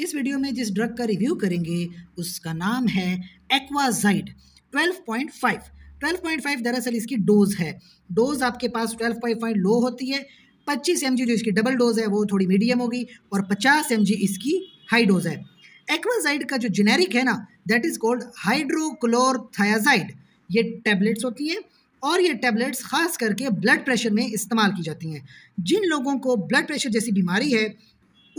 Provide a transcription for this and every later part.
इस वीडियो में जिस ड्रग का रिव्यू करेंगे उसका नाम है एक्वाजाइड 12.5 12.5 दरअसल इसकी डोज है डोज आपके पास 12.5 लो होती है 25 एम जो इसकी डबल डोज है वो थोड़ी मीडियम होगी और 50 एम इसकी हाई डोज है एक्वाजाइड का जो जेनेरिक है ना दैट इज़ कॉल्ड हाइड्रोक्लोरथायाजाइड ये टैबलेट्स होती हैं और ये टैबलेट्स ख़ास करके ब्लड प्रेशर में इस्तेमाल की जाती हैं जिन लोगों को ब्लड प्रेशर जैसी बीमारी है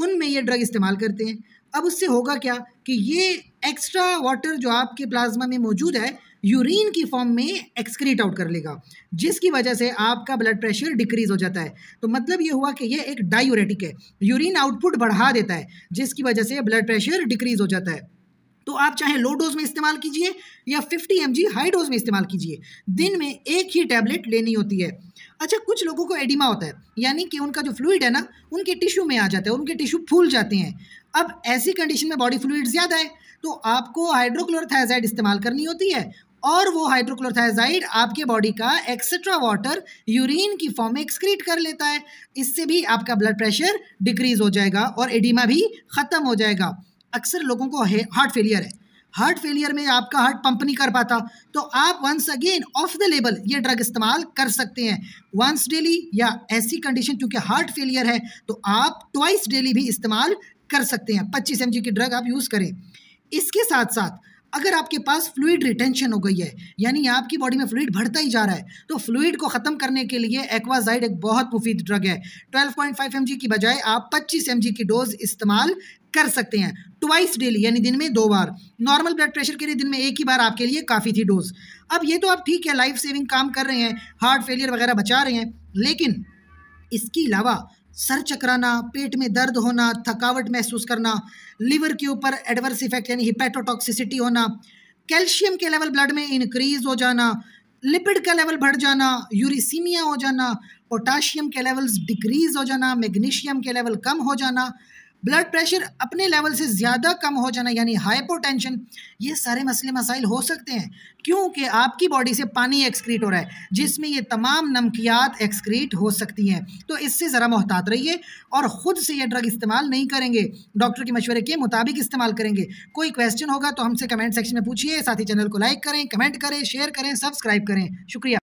उनमें ये ड्रग इस्तेमाल करते हैं अब उससे होगा क्या कि ये एक्स्ट्रा वाटर जो आपके प्लाज्मा में मौजूद है यूरिन की फॉर्म में एक्सक्रीट आउट कर लेगा जिसकी वजह से आपका ब्लड प्रेशर डिक्रीज हो जाता है तो मतलब ये हुआ कि ये एक डायूरेटिक है यूरिन आउटपुट बढ़ा देता है जिसकी वजह से ब्लड प्रेशर डिक्रीज हो जाता है तो आप चाहे लो डोज में इस्तेमाल कीजिए या 50 एम हाई डोज में इस्तेमाल कीजिए दिन में एक ही टैबलेट लेनी होती है अच्छा कुछ लोगों को एडिमा होता है यानी कि उनका जो फ्लूड है ना उनके टिश्यू में आ जाता है उनके टिश्यू फूल जाते हैं अब ऐसी कंडीशन में बॉडी फ्लूड ज़्यादा है तो आपको हाइड्रोक्लोरथाइजाइड इस्तेमाल करनी होती है और वो हाइड्रोक्लोरथाइजाइड आपके बॉडी का एक्सेट्रा वाटर यूरिन की फॉर्म में एक्सक्रीट कर लेता है इससे भी आपका ब्लड प्रेशर डिक्रीज हो जाएगा और एडिमा भी ख़त्म हो जाएगा अक्सर लोगों को है हार्ट फेलियर है हार्ट फेलियर में आपका हार्ट पंप नहीं कर पाता तो आप once again off the label ये ड्रग इस्तेमाल कर सकते हैं वंस डेली या ऐसी कंडीशन क्योंकि हार्ट फेलियर है तो आप ट्वाइस डेली भी इस्तेमाल कर सकते हैं पच्चीस एम की ड्रग आप यूज़ करें इसके साथ साथ अगर आपके पास फ्लूड रिटेंशन हो गई है यानी आपकी बॉडी में फ्लूड बढ़ता ही जा रहा है तो फ्लूड को ख़त्म करने के लिए एक्वाजाइड एक बहुत मुफीद ड्रग है 12.5 पॉइंट की बजाय आप 25 एम की डोज इस्तेमाल कर सकते हैं ट्वाइस डेली यानी दिन में दो बार नॉर्मल ब्लड प्रेशर के लिए दिन में एक ही बार आपके लिए काफ़ी थी डोज अब ये तो आप ठीक है लाइफ सेविंग काम कर रहे हैं हार्ट फेलियर वगैरह बचा रहे हैं लेकिन इसके अलावा सर चकराना पेट में दर्द होना थकावट महसूस करना लीवर के ऊपर एडवर्स इफेक्ट यानी हिपेटोटॉक्सिसिटी होना कैल्शियम के लेवल ब्लड में इंक्रीज हो जाना लिपिड का लेवल बढ़ जाना यूरिसीमिया हो जाना पोटाशियम के लेवल्स डिक्रीज हो जाना मैग्नीशियम के लेवल कम हो जाना ब्लड प्रेशर अपने लेवल से ज़्यादा कम हो जाना यानी हाइपोटेंशन ये सारे मसले मसाइल हो सकते हैं क्योंकि आपकी बॉडी से पानी एक्सक्रीट हो रहा है जिसमें ये तमाम नमकियात एक्सक्रीट हो सकती हैं तो इससे ज़रा मोहतात रहिए और ख़ुद से ये ड्रग इस्तेमाल नहीं करेंगे डॉक्टर के मशवरे के मुताबिक इस्तेमाल करेंगे कोई क्वेश्चन होगा तो हमसे कमेंट सेक्शन में पूछिए साथ ही चैनल को लाइक करें कमेंट करें शेयर करें सब्सक्राइब करें शुक्रिया